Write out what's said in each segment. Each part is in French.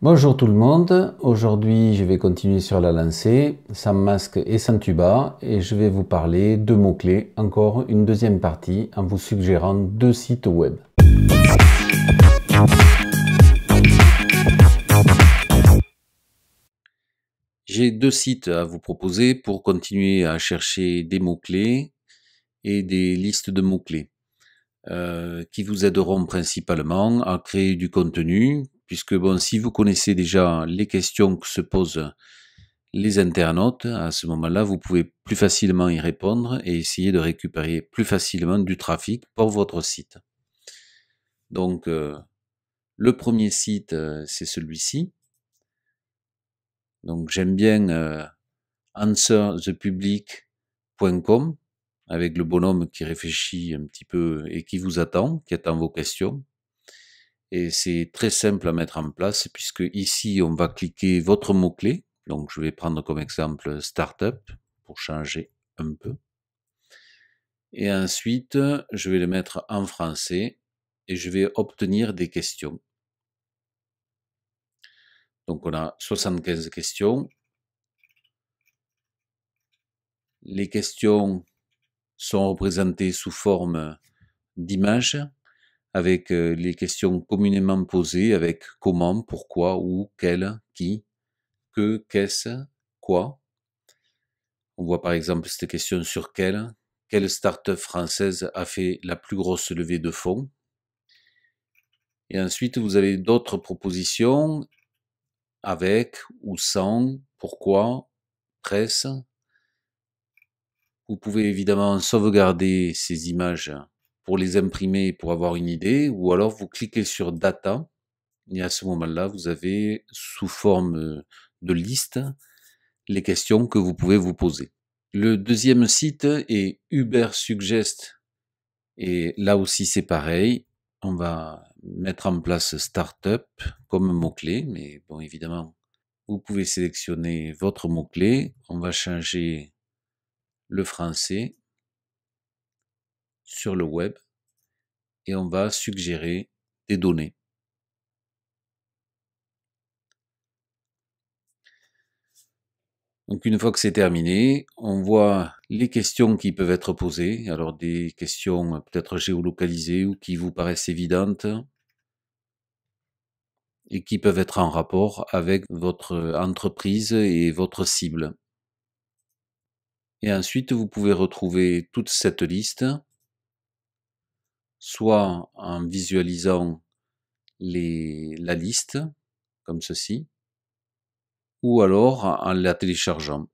Bonjour tout le monde, aujourd'hui je vais continuer sur la lancée, sans masque et sans tuba, et je vais vous parler de mots-clés, encore une deuxième partie, en vous suggérant deux sites web. J'ai deux sites à vous proposer pour continuer à chercher des mots-clés et des listes de mots-clés. Euh, qui vous aideront principalement à créer du contenu puisque bon, si vous connaissez déjà les questions que se posent les internautes, à ce moment-là, vous pouvez plus facilement y répondre et essayer de récupérer plus facilement du trafic pour votre site. Donc, euh, le premier site, euh, c'est celui-ci. Donc, j'aime bien euh, answerthepublic.com avec le bonhomme qui réfléchit un petit peu et qui vous attend, qui attend vos questions et c'est très simple à mettre en place puisque ici on va cliquer votre mot-clé. Donc je vais prendre comme exemple startup pour changer un peu. Et ensuite, je vais le mettre en français et je vais obtenir des questions. Donc on a 75 questions. Les questions sont représentées sous forme d'images avec euh, les questions communément posées, avec comment, pourquoi, où, quel, qui, que, qu'est-ce, quoi. On voit par exemple cette question sur quelle, quelle start-up française a fait la plus grosse levée de fonds. Et ensuite, vous avez d'autres propositions avec ou sans, pourquoi, presse. Vous pouvez évidemment sauvegarder ces images les imprimer pour avoir une idée, ou alors vous cliquez sur Data, et à ce moment-là, vous avez sous forme euh, de liste les questions que vous pouvez vous poser. Le deuxième site est Uber Suggest, et là aussi c'est pareil, on va mettre en place Startup comme mot-clé, mais bon évidemment, vous pouvez sélectionner votre mot-clé, on va changer le français sur le web et on va suggérer des données. Donc une fois que c'est terminé, on voit les questions qui peuvent être posées. Alors des questions peut-être géolocalisées ou qui vous paraissent évidentes et qui peuvent être en rapport avec votre entreprise et votre cible. Et ensuite, vous pouvez retrouver toute cette liste soit en visualisant les, la liste, comme ceci, ou alors en la téléchargeant.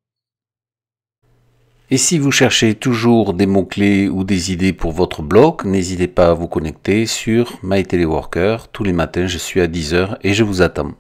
Et si vous cherchez toujours des mots-clés ou des idées pour votre blog, n'hésitez pas à vous connecter sur MyTeleworker. Tous les matins, je suis à 10h et je vous attends.